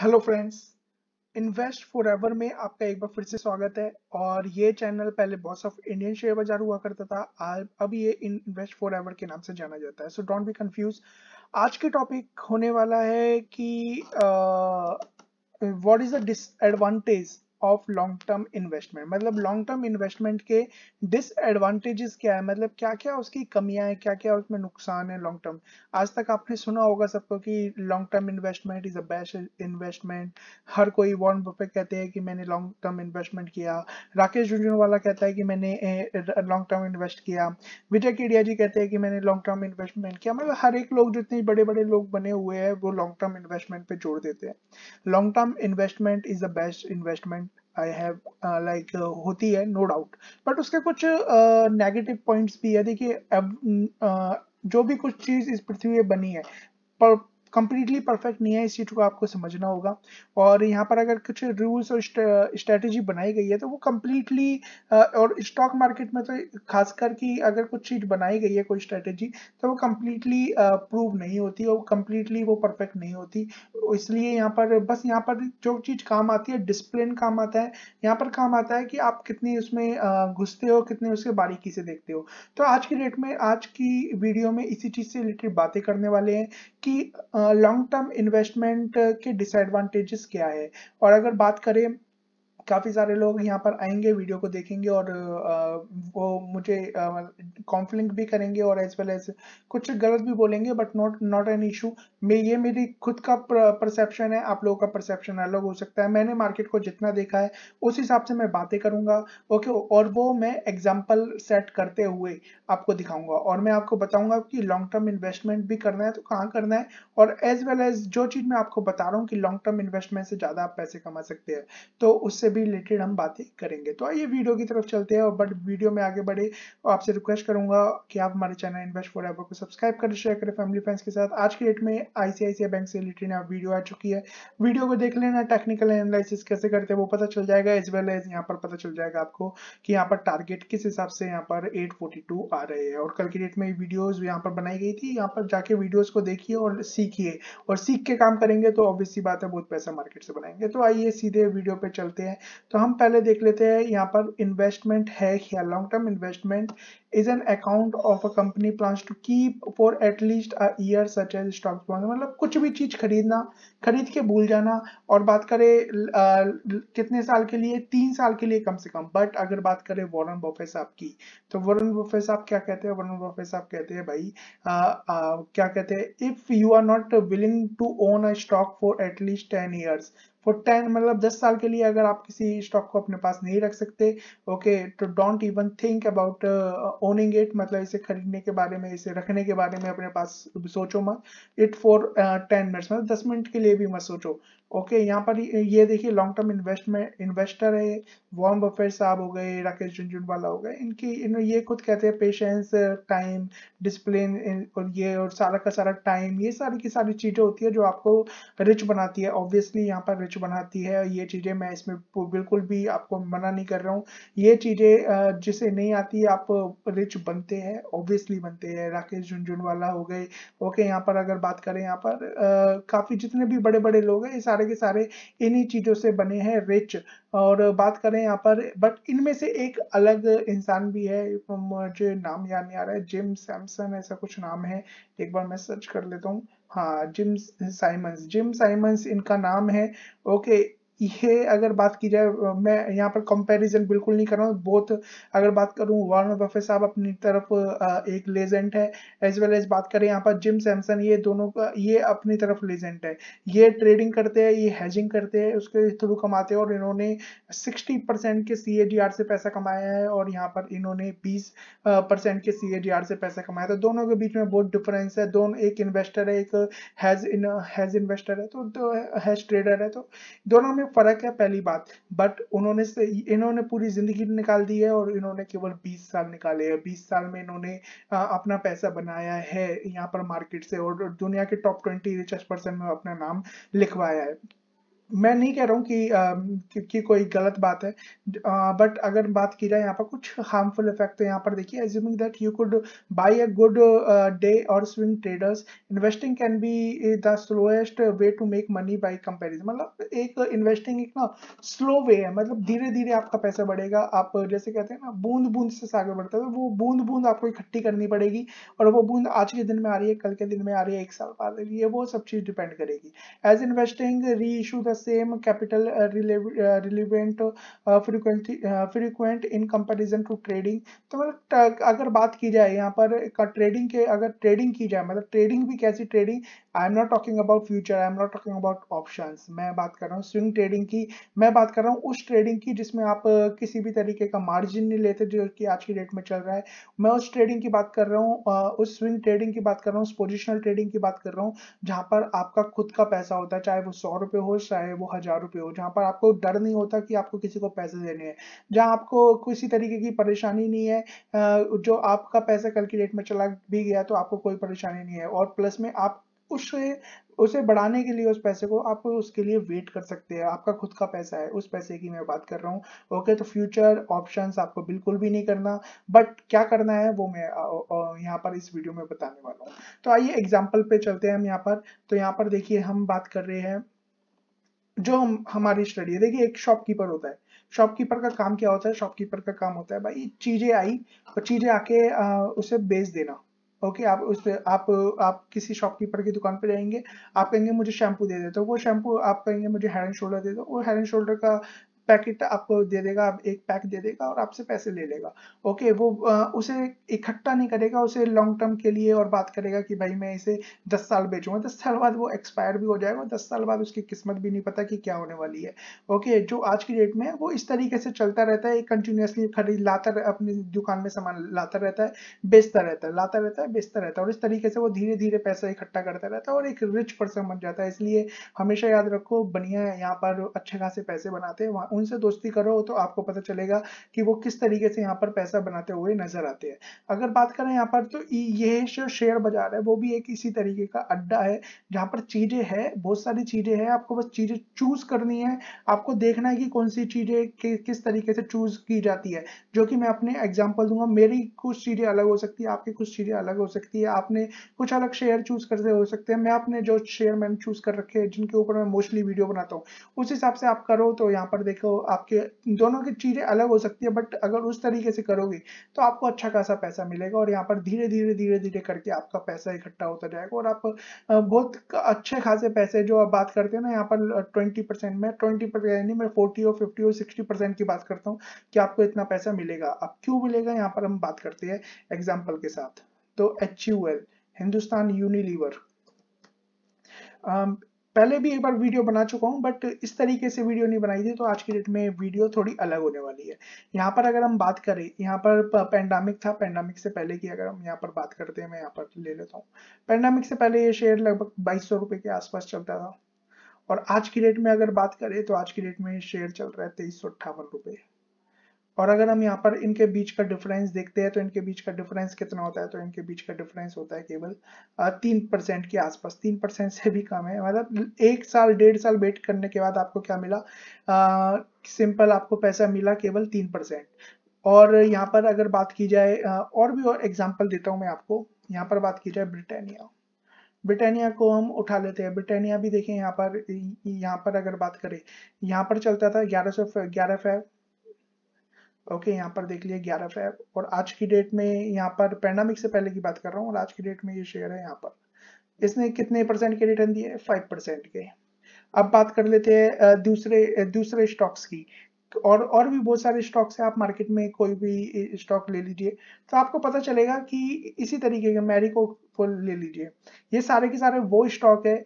hello friends invest for में आपका एक बार फिर से स्वागत है और ये चैनल पहले बॉस ऑफ इंडियन शेयर बाजार हुआ करता था अब ये इन्वेस्ट फॉर के नाम से जाना जाता है सो डोंट बी कंफ्यूज आज के टॉपिक होने वाला है कि what is the disadvantage of long term investment मतलब लॉन्ग टर्म इन्वेस्टमेंट के डिसएडवांटेजेस क्या है मतलब क्या क्या उसकी कमियां हैं क्या क्या उसमें नुकसान है लॉन्ग टर्म आज तक आपने सुना होगा सबको कि long term investment is a best investment हर कोई वॉन बफे कहते हैं कि मैंने लॉन्ग टर्म इन्वेस्टमेंट किया राकेश झुंझुनवाला कहता है कि मैंने लॉन्ग टर्म इन्वेस्ट किया विजय केडिया जी कहते हैं कि मैंने लॉन्ग टर्म इन्वेस्टमेंट किया मतलब हर एक लोग जितने बड़े बड़े लोग बने हुए हैं वो लॉन्ग टर्म इन्वेस्टमेंट पे जोड़ देते हैं long term investment is the best investment I have like होती है नो डाउट बट उसके कुछ नेगेटिव uh, पॉइंट्स भी है देखिए uh, जो भी कुछ चीज़ इस पृथ्वी पे बनी है पर कंप्लीटली परफेक्ट नहीं है इस चीज़ को आपको समझना होगा और यहाँ पर अगर कुछ रूल्स और स्ट्रेटेजी बनाई गई है तो वो कम्प्लीटली और स्टॉक मार्केट में तो खास कि अगर कुछ चीज़ बनाई गई है कोई स्ट्रेटेजी तो वो कम्प्लीटली प्रूव नहीं होती और कम्प्लीटली वो परफेक्ट नहीं होती इसलिए यहाँ पर बस यहाँ पर जो चीज़ काम आती है डिसिप्लिन काम आता है यहाँ पर काम आता है कि आप कितनी उसमें घुसते हो कितने उसके बारीकी से देखते हो तो आज की डेट में आज की वीडियो में इसी चीज़ से रिलेटेड बातें करने वाले हैं कि आ, लॉन्ग टर्म इन्वेस्टमेंट के डिसएडवांटेजेस क्या है और अगर बात करें काफ़ी सारे लोग यहाँ पर आएंगे वीडियो को देखेंगे और वो मुझे कॉन्फ्लिंग भी करेंगे और एज वेल एज कुछ गलत भी बोलेंगे but not not an issue मैं ये मेरी खुद का परसेप्शन है आप लोगों का परसेप्शन अलग हो सकता है मैंने मार्केट को जितना देखा है उस हिसाब से मैं बातें करूँगा ओके और वो मैं एग्जाम्पल सेट करते हुए आपको दिखाऊंगा और मैं आपको बताऊंगा कि लॉन्ग टर्म इन्वेस्टमेंट भी करना है तो कहाँ करना है और एज वेल एज जो चीज़ मैं आपको बता रहा हूँ कि लॉन्ग टर्म इन्वेस्टमेंट से ज़्यादा आप पैसे कमा सकते हैं तो उससे भी रिलेटेड हम बातें करेंगे तो आइए वीडियो की तरफ चलते हैं और बट वीडियो में आगे बढ़े और आपसे रिक्वेस्ट करूंगा कि आप हमारे चैनल इन्वेस्ट फॉर एवर को सब्सक्राइब करें शेयर करें फैमिली फ्रेंड्स के साथ आज की डेट में आईसीआईसीआई बैंक से रिलेटेड वीडियो आ चुकी है वीडियो को देख लेना टेक्निकल एनालिसिस कैसे करते हैं वो पता चल जाएगा एज वेल एज यहाँ पर पता चल जाएगा आपको कि यहाँ पर टारगेट किस हिसाब से यहाँ पर एट आ रहे हैं और कल की डेट में वीडियोज यहाँ पर बनाई गई थी यहाँ पर जाके वीडियोज को देखिए और सीखिए और सीख के काम करेंगे तो ऑब्वियसली बात है बहुत पैसा मार्केट से बनाएंगे तो आइए सीधे वीडियो पे चलते हैं तो हम पहले देख लेते हैं यहाँ पर इन्वेस्टमेंट है क्या long term investment is an account of a company plans to keep for at least a year such as stock bond मतलब कुछ भी चीज खरीदना खरीद के भूल जाना और बात करें कितने साल के लिए तीन साल के लिए कम से कम बट अगर बात करें वॉरन बफे साहब की तो वॉरन बफे साहब क्या कहते हैं वॉरन बफे साहब कहते हैं भाई आ, आ, क्या कहते हैं if you are not willing to own a stock for at least ten years for ten मतलब दस साल के लिए अगर आप किसी स्टॉक को अपने पास नहीं रख सकते ओके तो don't even think about owning it मतलब इसे खरीदने के बारे में इसे रखने के बारे में अपने पास सोचो मत इट फॉर टेन मिनट्स मतलब दस मिनट के लिए भी मत सोचो ओके यहाँ पर ये देखिए लॉन्ग टर्म इन्वेस्टमेंट इन्वेस्टर है वॉर्म बफेट साहब हो गए राकेश झुंझुनवाला हो गए इनकी इन ये खुद कहते हैं पेशेंस टाइम डिसिप्लिन और ये और सारा का सारा टाइम ये सारी की सारी चीज़ें होती है जो आपको रिच बनाती है ऑब्वियसली यहाँ पर रिच बनाती है ये चीज़ें मैं इसमें बिल्कुल भी आपको मना नहीं कर रहा हूँ ये चीज़ें जिसे नहीं आती आप रिच बनते हैं ऑब्वियसली बनते हैं राकेश झुंझुनवाला हो गए ओके यहाँ पर अगर बात करें यहाँ पर काफ़ी जितने भी बड़े बड़े लोग हैं ये सारे के सारे इन्हीं चीज़ों से बने हैं रिच और बात करें यहाँ पर बट इनमें से एक अलग इंसान भी है मुझे नाम याद नहीं आ रहा है जिम सैमसन ऐसा कुछ नाम है एक बार मैं सर्च कर लेता हूँ हाँ जिम साइमंस जिम साइमंस इनका नाम है ओके ये अगर बात की जाए मैं यहाँ पर कंपैरिजन बिल्कुल नहीं कर रहा हूँ बहुत अगर बात करूँ वार्न बफे साहब अपनी तरफ एक लेजेंड है एज वेल एज बात करें यहाँ पर जिम सैमसन ये दोनों का ये अपनी तरफ लेजेंड है ये ट्रेडिंग करते हैं ये हैजिंग करते हैं उसके थ्रू कमाते हैं और इन्होंने सिक्सटी परसेंट के सी से पैसा कमाया है और यहाँ पर इन्होंने बीस परसेंट के सी से पैसा कमाया तो दोनों के बीच में बहुत डिफरेंस है दोनों एक इन्वेस्टर है एक हैज इन हैज इन्वेस्टर है तो हैज ट्रेडर है तो दोनों में फर्क है पहली बात बट उन्होंने से इन्होंने पूरी जिंदगी निकाल दी है और इन्होंने केवल 20 साल निकाले हैं 20 साल में इन्होंने अपना पैसा बनाया है यहाँ पर मार्केट से और दुनिया के टॉप 20 रिचेस्ट पर्सन में अपना नाम लिखवाया है मैं नहीं कह रहा हूँ कि, कि कि कोई गलत बात है बट अगर बात की जाए यहाँ पर कुछ हार्मफुल इफेक्ट है यहाँ पर देखिए assuming that you could buy a good day और swing traders investing can be the slowest way to make money by comparison मतलब एक इन्वेस्टिंग एक ना स्लो वे है मतलब धीरे धीरे आपका पैसा बढ़ेगा आप जैसे कहते हैं ना बूंद बूंद से आगे बढ़ते हैं वो बूंद बूंद आपको इकट्ठी करनी पड़ेगी और वो बूंद आज के दिन में आ रही है कल के दिन में आ रही है एक साल बाद ये वो सब चीज़ डिपेंड करेगी as investing reissue the same capital relevant frequent frequent in comparison to trading तो मतलब अगर बात की जाए यहाँ पर ट्रेडिंग के अगर ट्रेडिंग की जाए मतलब ट्रेडिंग भी कैसी trading I am not talking about future I am not talking about option मैं बात कर रहा हूँ स्विंग ट्रेडिंग की मैं बात कर रहा हूँ उस ट्रेडिंग की जिसमें आप किसी भी तरीके का मार्जिन नहीं लेते जो कि आज की डेट में चल रहा है मैं उस ट्रेडिंग की बात कर रहा हूँ उस स्विंग ट्रेडिंग की बात कर रहा हूँ उस पोजिशनल ट्रेडिंग की बात कर रहा हूँ जहाँ पर आपका खुद का पैसा होता है चाहे वो सौ रुपये हो चाहे वो हजार रुपये हो जहाँ पर आपको डर नहीं होता कि आपको किसी को पैसे देने हैं जहाँ आपको किसी तरीके की परेशानी नहीं है जो आपका पैसा कल की डेट में चला भी गया तो आपको कोई परेशानी नहीं है और प्लस में आप उसे उसे बढ़ाने के लिए उस पैसे को आप उसके लिए वेट कर सकते हैं आपका खुद का पैसा है उस पैसे की मैं बात कर रहा हूँ ओके okay, तो फ्यूचर ऑप्शंस आपको बिल्कुल भी नहीं करना बट क्या करना है वो मैं यहाँ पर इस वीडियो में बताने वाला हूँ तो आइए एग्जाम्पल पे चलते हैं हम यहाँ पर तो यहाँ पर देखिए हम बात कर रहे हैं जो हम हमारी स्टडी है देखिए एक शॉपकीपर होता है शॉपकीपर का काम क्या होता है शॉपकीपर का काम होता है भाई चीजें आई और चीजें आके उसे बेच देना ओके आप उस पर आप आप किसी शॉपकीपर की दुकान पर जाएंगे आप कहेंगे मुझे शैम्पू दे दे तो वो शैम्पू आप कहेंगे मुझे हेड एंड शोल्डर दे दो वो हेड एंड शोल्डर का पैकेट आपको दे देगा आप एक पैक दे देगा और आपसे पैसे ले लेगा ओके वो उसे इकट्ठा नहीं करेगा उसे लॉन्ग टर्म के लिए और बात करेगा कि भाई मैं इसे दस साल बेचूंगा दस साल बाद वो एक्सपायर भी हो जाएगा दस साल बाद उसकी किस्मत भी नहीं पता कि क्या होने वाली है ओके जो आज की डेट में वो इस तरीके से चलता रहता है कंटिन्यूसली खरीद लाता अपनी दुकान में सामान लाता रहता है बेचता रहता है लाता रहता है बेचता रहता है और इस तरीके से वो धीरे धीरे पैसा इकट्ठा करता रहता है और एक रिच पर्सन बन जाता है इसलिए हमेशा याद रखो बनिया यहाँ पर अच्छे खासे पैसे बनाते हैं उनसे दोस्ती करो तो आपको पता चलेगा कि वो किस तरीके से यहाँ पर पैसा बनाते हुए नजर आते हैं अगर बात करें यहाँ पर तो ये जो शेयर बाजार है वो भी एक इसी तरीके का अड्डा है जहाँ पर चीजें है बहुत सारी चीजें हैं आपको बस चीजें चूज करनी है आपको देखना है कि कौन सी चीजें कि, किस तरीके से चूज की जाती है जो कि मैं अपने एग्जाम्पल दूंगा मेरी कुछ चीजें अलग हो सकती है आपकी कुछ चीजें अलग हो सकती है आपने कुछ अलग शेयर चूज करते हो सकते हैं मैं अपने जो शेयर मैंने चूज कर रखे हैं जिनके ऊपर मैं मोस्टली वीडियो बनाता हूँ उस हिसाब से आप करो तो यहाँ पर देखो तो आपके दोनों की चीज़ें अलग हो सकती है बट अगर उस तरीके से करोगे तो आपको अच्छा खासा पैसा मिलेगा और यहाँ पर धीरे धीरे धीरे धीरे करके आपका पैसा इकट्ठा होता जाएगा और आप बहुत अच्छे खासे पैसे जो आप बात करते हैं ना यहाँ पर ट्वेंटी परसेंट में ट्वेंटी परसेंट नहीं मैं फोर्टी और फिफ्टी और सिक्सटी परसेंट की बात करता हूँ कि आपको इतना पैसा मिलेगा अब क्यों मिलेगा यहाँ पर हम बात करते हैं एग्जाम्पल के साथ तो H U L Hindustan Unilever पहले भी एक बार वीडियो बना चुका हूँ बट इस तरीके से वीडियो नहीं बनाई थी तो आज की डेट में वीडियो थोड़ी अलग होने वाली है यहाँ पर अगर हम बात करें यहाँ पर पेंडामिक था पेंडामिक से पहले की अगर हम यहाँ पर बात करते हैं मैं यहाँ पर ले लेता हूँ पेंडामिक से पहले ये शेयर लगभग बाईस सौ के आसपास चलता था और आज की डेट में अगर बात करें तो आज की डेट में शेयर चल रहा है तेईस सौ अट्ठावन और अगर हम यहाँ पर इनके बीच का डिफरेंस देखते हैं तो इनके बीच का डिफरेंस कितना होता है तो इनके बीच का डिफरेंस होता है केवल तीन परसेंट के आसपास तीन परसेंट से भी कम है मतलब एक साल डेढ़ साल वेट करने के बाद आपको क्या मिला सिंपल आपको पैसा मिला केवल तीन परसेंट और यहाँ पर अगर बात की जाए और भी और एग्जाम्पल देता हूँ मैं आपको यहाँ पर बात की जाए ब्रिटानिया ब्रिटानिया को हम उठा लेते हैं ब्रिटानिया भी देखें यहाँ पर यहाँ पर अगर बात करें यहाँ पर चलता था ग्यारह सौ ग्यारह ओके यहाँ पर देख लिया ग्यारह फैब और आज की डेट में यहाँ पर पैंडामिक से पहले की बात कर रहा हूँ और आज की डेट में ये शेयर है यहाँ पर इसने कितने परसेंट के रिटर्न दिए फाइव परसेंट के अब बात कर लेते हैं दूसरे दूसरे स्टॉक्स की और और भी बहुत सारे स्टॉक्स हैं आप मार्केट में कोई भी स्टॉक ले लीजिए तो आपको पता चलेगा कि इसी तरीके के मैरिको फुल ले लीजिए ये सारे के सारे वो स्टॉक है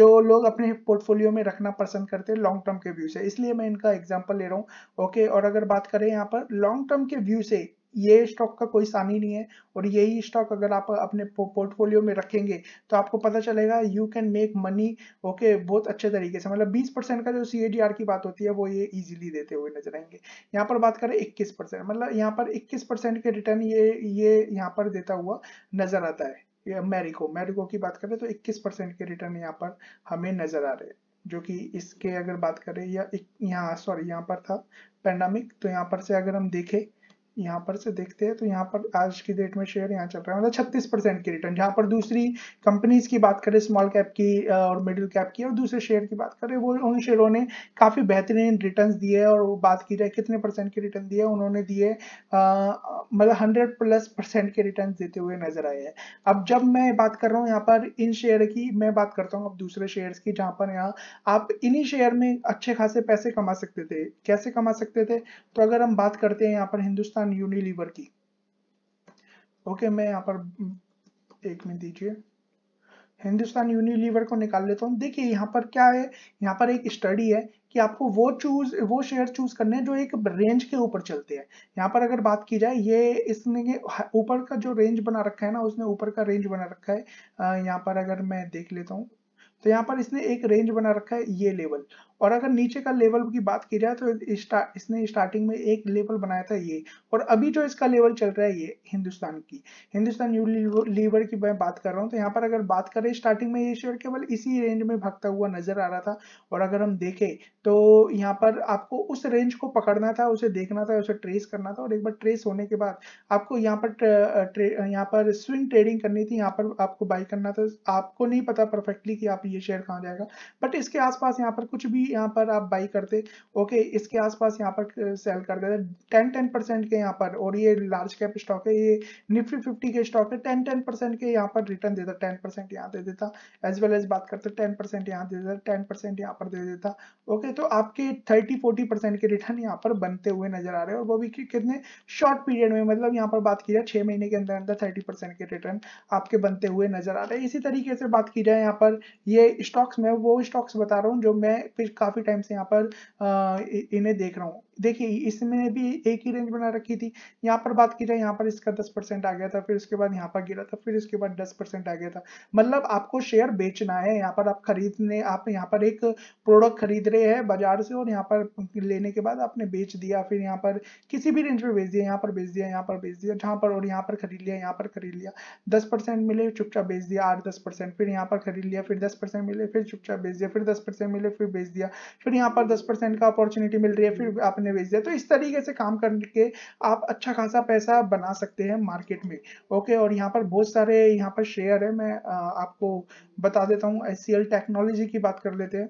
जो लोग अपने पोर्टफोलियो में रखना पसंद करते हैं लॉन्ग टर्म के व्यू से इसलिए मैं इनका एग्जाम्पल ले रहा हूँ ओके और अगर बात करें यहाँ पर लॉन्ग टर्म के व्यू से ये स्टॉक का कोई सानी नहीं है और यही स्टॉक अगर आप अपने पोर्टफोलियो में रखेंगे तो आपको पता चलेगा you can make money okay बहुत अच्छे तरीके से मतलब 20 परसेंट का जो सी की बात होती है वो ये इजीली देते हुए नजर आएंगे यहाँ पर बात करें 21 परसेंट मतलब यहाँ पर 21 परसेंट के रिटर्न ये ये यहाँ पर देता हुआ नजर आता है मेरिको मेरिको की बात करें तो इक्कीस परसेंट के रिटर्न यहाँ पर हमें नजर आ रहे हैं जो कि इसके अगर बात करें या यहाँ सॉरी यहाँ पर था पेंडामिक तो यहाँ पर से अगर हम देखें यहाँ पर से देखते हैं तो यहाँ पर आज की डेट में शेयर यहाँ चल रहा है मतलब छत्तीस परसेंट की रिटर्न जहाँ पर दूसरी कंपनीज की बात करें स्मॉल कैप की और मिडिल कैप की और दूसरे शेयर की बात करें वो उन शेयरों ने काफ़ी बेहतरीन रिटर्न दिए और वो बात की जाए कितने परसेंट के रिटर्न दिए उन्होंने दिए मतलब हंड्रेड प्लस परसेंट के रिटर्न देते हुए नजर आए हैं अब जब मैं बात कर रहा हूँ यहाँ पर इन शेयर की मैं बात करता हूँ अब दूसरे शेयर की जहाँ पर यहाँ आप इन्हीं शेयर में अच्छे खासे पैसे कमा सकते थे कैसे कमा सकते थे तो अगर हम बात करते हैं यहाँ पर हिंदुस्तान वन यूनिलीवर की ओके okay, मैं यहाँ पर हम्म, एक मिनट दीजिए हिंदुस्तान यूनिलीवर को निकाल लेता हूँ देखिए यहाँ पर क्या है यहाँ पर एक स्टडी है कि आपको वो चूज वो शेयर चूज करने हैं जो एक रेंज के ऊपर चलते हैं यहाँ पर अगर बात की जाए ये इसने ऊपर का जो रेंज बना रखा है ना उसने ऊपर का रेंज बना रखा है यहाँ पर अगर मैं देख लेता हूँ तो यहाँ पर इसने एक रेंज बना रखा है ये लेवल और अगर नीचे का लेवल की बात की जाए तो इसने स्टार्टिंग में एक लेवल बनाया था ये और अभी जो इसका लेवल चल रहा है ये हिंदुस्तान की हिंदुस्तान न्यू लीवर की मैं बात कर रहा हूँ तो यहाँ पर अगर बात करें स्टार्टिंग में ये शेयर केवल इसी रेंज में भागता हुआ नजर आ रहा था और अगर हम देखें तो यहाँ पर आपको उस रेंज को पकड़ना था उसे देखना था उसे ट्रेस करना था और एक बार ट्रेस होने के बाद आपको यहाँ पर यहाँ पर स्विंग ट्रेडिंग करनी थी यहाँ पर आपको बाई करना था आपको नहीं पता परफेक्टली कि आप ये शेयर कहाँ जाएगा बट इसके आसपास यहाँ पर कुछ भी यहाँ पर आप बाई करते ओके इसके आसपास यहाँ पर सेल uh, कर देते टेन टेन परसेंट के यहाँ पर और ये लार्ज कैप स्टॉक है ये निफ्टी फिफ्टी के स्टॉक है टेन टेन परसेंट के यहाँ पर रिटर्न देता टेन परसेंट यहाँ दे देता एज वेल एज बात करते टेन परसेंट यहाँ दे देता टेन परसेंट यहाँ पर दे देता ओके तो आपके थर्टी फोर्टी परसेंट के रिटर्न यहाँ पर बनते हुए नजर आ रहे हैं और वो भी कितने शॉर्ट पीरियड में मतलब यहाँ पर बात की जाए छह महीने के अंदर अंदर थर्टी परसेंट के रिटर्न आपके बनते हुए नजर आ रहे हैं इसी तरीके से बात की जाए यहाँ पर ये स्टॉक्स में वो स्टॉक्स बता रहा हूँ जो मैं काफ़ी टाइम से यहाँ पर इन्हें देख रहा हूँ देखिए इसमें भी एक ही रेंज बना रखी थी यहाँ पर बात की जाए यहाँ पर इसका 10 परसेंट आ गया था फिर उसके बाद यहाँ पर गिरा था फिर उसके बाद 10 परसेंट आ गया था मतलब आपको शेयर बेचना है यहाँ पर आप खरीदने आप यहाँ पर एक प्रोडक्ट खरीद रहे हैं बाजार से और यहाँ पर लेने के बाद आपने बेच दिया फिर यहाँ पर किसी भी रेंज पर बेच दिया यहाँ पर बेच दिया यहाँ पर बेच दिया जहाँ पर और यहाँ पर खरीद लिया यहाँ पर खरीद लिया दस मिले चुपचाप बेच दिया आठ दस फिर यहाँ पर खरीद लिया फिर दस मिले फिर चुपचाप बेच दिया फिर दस मिले फिर बेच दिया फिर यहाँ पर दस का अपॉर्चुनिटी मिल रही है फिर आपने हमने बेच दिया तो इस तरीके से काम करके आप अच्छा खासा पैसा बना सकते हैं मार्केट में ओके और यहाँ पर बहुत सारे यहाँ पर शेयर है मैं आपको बता देता हूँ एस टेक्नोलॉजी की बात कर लेते हैं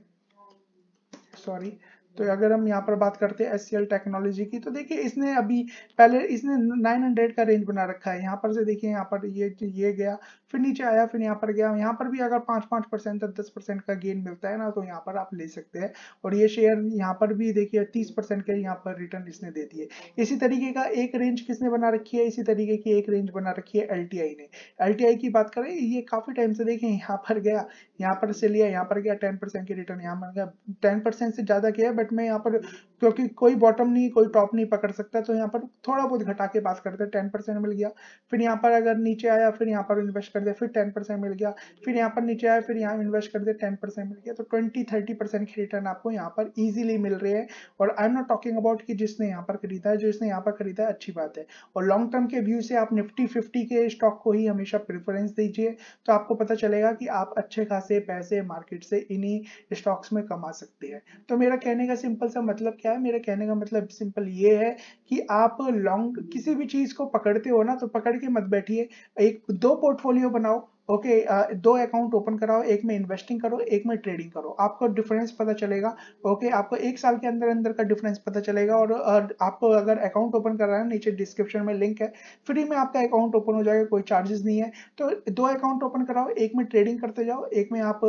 सॉरी तो अगर हम यहाँ पर बात करते हैं एस टेक्नोलॉजी की तो देखिए इसने अभी पहले इसने 900 का रेंज बना रखा है यहाँ पर से देखिए यहाँ पर ये ये गया फिर नीचे आया फिर यहाँ पर गया यहाँ पर भी अगर पाँच पाँच परसेंट या दस परसेंट का गेन मिलता है ना तो यहाँ पर आप ले सकते हैं और ये शेयर यहाँ पर भी देखिए तीस परसेंट के यहाँ पर रिटर्न इसने दे दिए इसी तरीके का एक रेंज किसने बना रखी है इसी तरीके की एक रेंज बना रखी है एल ने एल की बात करें ये काफ़ी टाइम से देखें यहाँ पर गया यहाँ पर से लिया यहाँ पर गया टेन परसेंट की रिटर्न यहाँ पर गया टेन परसेंट से ज़्यादा किया बट मैं यहाँ पर क्योंकि कोई बॉटम नहीं कोई टॉप नहीं पकड़ सकता तो यहाँ पर थोड़ा बहुत घटा के बात करते हैं टेन मिल गया फिर यहाँ पर अगर नीचे आया फिर यहाँ पर इन्वेस्ट कर दिया फिर टेन परसेंट मिल गया फिर यहाँ पर नीचे आया फिर यहाँ इन्वेस्ट कर दिया टेन परसेंट मिल गया तो ट्वेंटी थर्टी परसेंट की रिटर्न आपको यहाँ पर ईजिली मिल रही है और I am not talking about कि जिसने यहाँ पर खरीदा है जो इसने यहाँ पर खरीदा है अच्छी बात है और लॉन्ग टर्म के व्यू से आप निफ्टी फिफ्टी के स्टॉक को ही हमेशा प्रेफरेंस दीजिए तो आपको पता चलेगा कि आप अच्छे खासे पैसे मार्केट से इन्हीं स्टॉक्स में कमा सकते हैं तो मेरा कहने का सिंपल सा मतलब क्या है मेरा कहने का मतलब सिंपल ये है कि आप लॉन्ग किसी भी चीज को पकड़ते हो ना तो पकड़ के मत बैठिए एक दो पोर्टफोलियो वीडियो बनाओ ओके okay, uh, दो अकाउंट ओपन कराओ एक में इन्वेस्टिंग करो एक में ट्रेडिंग करो आपको डिफरेंस पता चलेगा ओके okay, आपको एक साल के अंदर अंदर का डिफरेंस पता चलेगा और, आप आपको अगर अकाउंट ओपन कर रहे है नीचे डिस्क्रिप्शन में लिंक है फ्री में आपका अकाउंट ओपन हो जाएगा कोई चार्जेस नहीं है तो दो अकाउंट ओपन कराओ एक में ट्रेडिंग करते जाओ एक में आप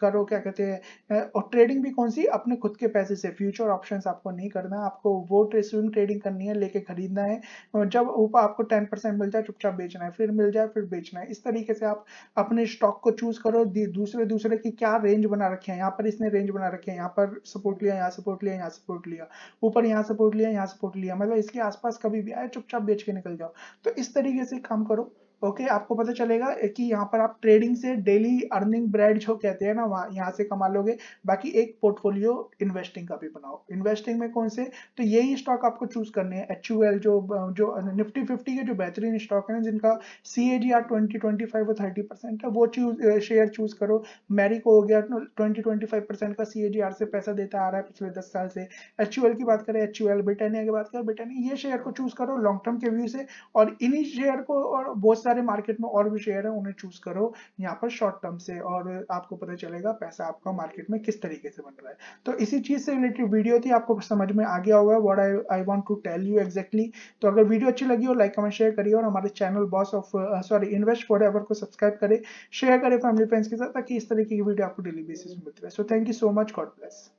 करो क्या कहते हैं और ट्रेडिंग भी कौन सी अपने खुद के पैसे से फ्यूचर ऑप्शन आपको नहीं करना है आपको वो ट्रेसिंग ट्रेडिंग करनी है लेके खरीदना है जब ऊपर आपको टेन मिल जाए चुपचाप बेचना है फिर मिल जाए फिर बेचना है इस तरीके से आप अपने स्टॉक को चूज करो दूसरे दूसरे की क्या रेंज बना रखे हैं यहाँ पर इसने रेंज बना रखे हैं यहाँ पर सपोर्ट लिया यहाँ सपोर्ट लिया यहाँ सपोर्ट लिया ऊपर यहाँ सपोर्ट लिया यहाँ सपोर्ट लिया मतलब इसके आसपास कभी भी आए चुपचाप बेच के निकल जाओ तो इस तरीके से काम करो ओके okay, आपको पता चलेगा कि यहाँ पर आप ट्रेडिंग से डेली अर्निंग ब्रेड जो कहते हैं ना वहाँ यहाँ से कमा लोगे बाकी एक पोर्टफोलियो इन्वेस्टिंग का भी बनाओ इन्वेस्टिंग में कौन से तो यही स्टॉक आपको चूज करने हैं एच जो जो निफ्टी फिफ्टी के जो बेहतरीन स्टॉक हैं जिनका C A G R twenty twenty five और थर्टी परसेंट है वो चूज शेयर चूज करो को हो गया ट्वेंटी ट्वेंटी फाइव परसेंट का सी ए जी आर से पैसा देता आ रहा है पिछले दस साल से एच की बात करें एच ब्रिटानिया की बात करें ब्रिटानिया ये शेयर को चूज करो लॉन्ग टर्म के व्यू से और इन्हीं शेयर को और बहुत सारे मार्केट में और भी शेयर है उन्हें चूज करो यहाँ पर शॉर्ट टर्म से और आपको पता चलेगा पैसा आपका मार्केट में किस तरीके से बन रहा है तो इसी चीज से रिलेटेड वीडियो थी आपको समझ में आ गया होगा what I I want to tell you exactly तो अगर वीडियो अच्छी लगी हो लाइक कमेंट शेयर करिए और हमारे channel boss of sorry invest for ever को सब्सक्राइब करें शेयर करें फैमिली फ्रेंड्स के साथ ताकि इस तरीके की वीडियो आपको डेली बेसिस में मिलती रहे so thank you so much God bless